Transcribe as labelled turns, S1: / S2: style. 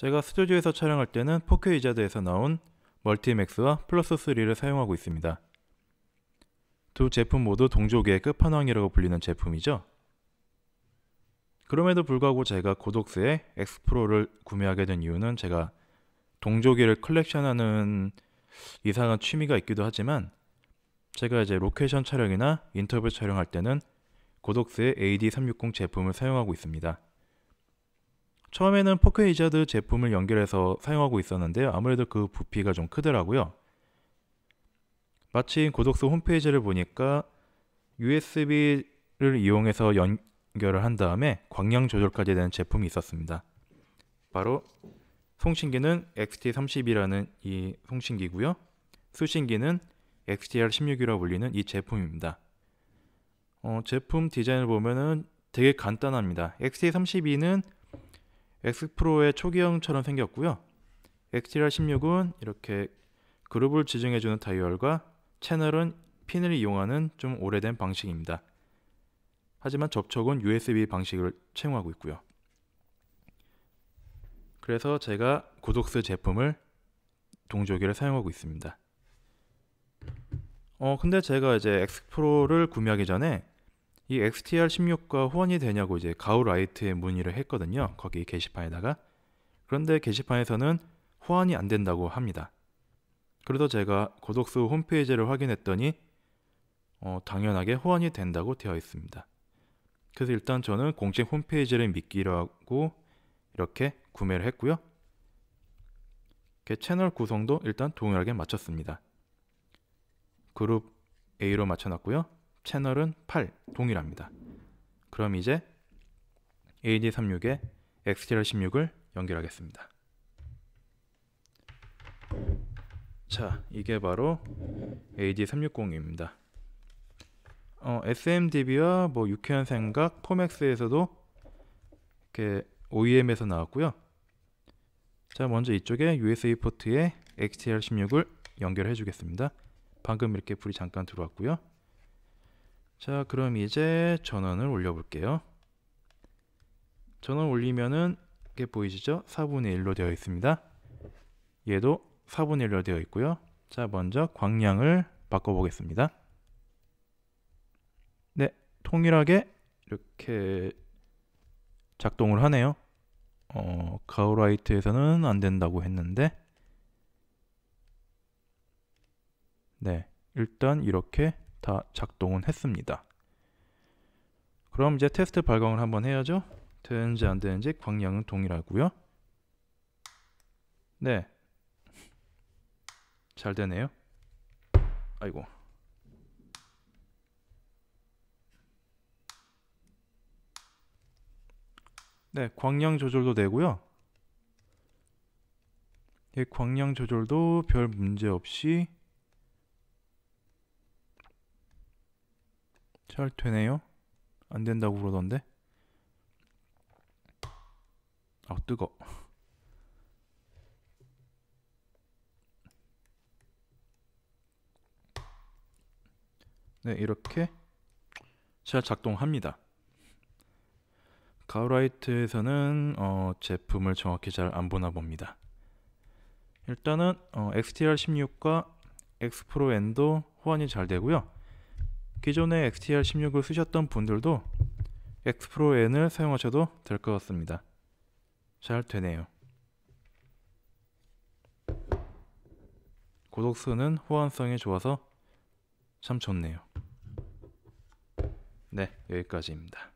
S1: 제가 스튜디오에서 촬영할 때는 4K 이자드에서 나온 멀티맥스와 플러스 3를 사용하고 있습니다. 두 제품 모두 동조계의 끝판왕이라고 불리는 제품이죠. 그럼에도 불구하고 제가 고독스의 엑스프로를 구매하게 된 이유는 제가 동조기를 컬렉션하는 이상한 취미가 있기도 하지만 제가 이제 로케이션 촬영이나 인터뷰 촬영할 때는 고독스의 AD360 제품을 사용하고 있습니다. 처음에는 포크 이자드 제품을 연결해서 사용하고 있었는데요. 아무래도 그 부피가 좀 크더라고요. 마침 고독수 홈페이지를 보니까 USB를 이용해서 연결을 한 다음에 광량 조절까지 되는 제품이 있었습니다. 바로 송신기는 XT30이라는 이 송신기고요. 수신기는 XTR16이라 고 불리는 이 제품입니다. 어, 제품 디자인을 보면 되게 간단합니다. XT32는 X 프로의 초기형처럼 생겼고요. XTR16은 이렇게 그룹을 지정해주는 다이얼과 채널은 핀을 이용하는 좀 오래된 방식입니다. 하지만 접촉은 USB 방식을 채용하고 있고요. 그래서 제가 고독스 제품을 동조기를 사용하고 있습니다. 어 근데 제가 이제 X 프로를 구매하기 전에 이 XTR16과 호환이 되냐고 이제 가우라이트에 문의를 했거든요. 거기 게시판에다가. 그런데 게시판에서는 호환이 안 된다고 합니다. 그래서 제가 고독수 홈페이지를 확인했더니 어, 당연하게 호환이 된다고 되어 있습니다. 그래서 일단 저는 공식 홈페이지를 믿기라고 이렇게 구매를 했고요. 채널 구성도 일단 동일하게 맞췄습니다. 그룹 A로 맞춰놨고요. 채널은 8 동일합니다. 그럼 이제 AD36에 XTR16을 연결하겠습니다. 자, 이게 바로 AD360입니다. 어, SMDB와 뭐 유쾌한 생각, 포맥스에서도 이렇게 OEM에서 나왔고요. 자, 먼저 이쪽에 USB 포트에 XTR16을 연결해 주겠습니다. 방금 이렇게 불이 잠깐 들어왔고요. 자 그럼 이제 전원을 올려볼게요 전원 올리면은 이게 보이시죠 4분의 1로 되어 있습니다 얘도 4분의 1로 되어 있고요 자 먼저 광량을 바꿔보겠습니다 네통일하게 이렇게 작동을 하네요 어, 가오라이트에서는 안 된다고 했는데 네 일단 이렇게 다 작동은 했습니다. 그럼 이제 테스트 발광을 한번 해야죠. 되는지 안 되는지 광량은 동일하고요. 네. 잘 되네요. 아이고. 네, 광량 조절도 되고요. 이 광량 조절도 별 문제 없이 잘 되네요? 안 된다고 그러던데? 아 뜨거 네 이렇게 잘 작동합니다 가우라이트에서는 어, 제품을 정확히 잘 안 보나 봅니다 일단은 어, XTR16과 X 프로 N도 호환이 잘 되고요 기존의 XTR16을 쓰셨던 분들도 X p r o N을 사용하셔도 될 것 같습니다. 잘 되네요. 고독스는 호환성이 좋아서 참 좋네요. 네, 여기까지입니다.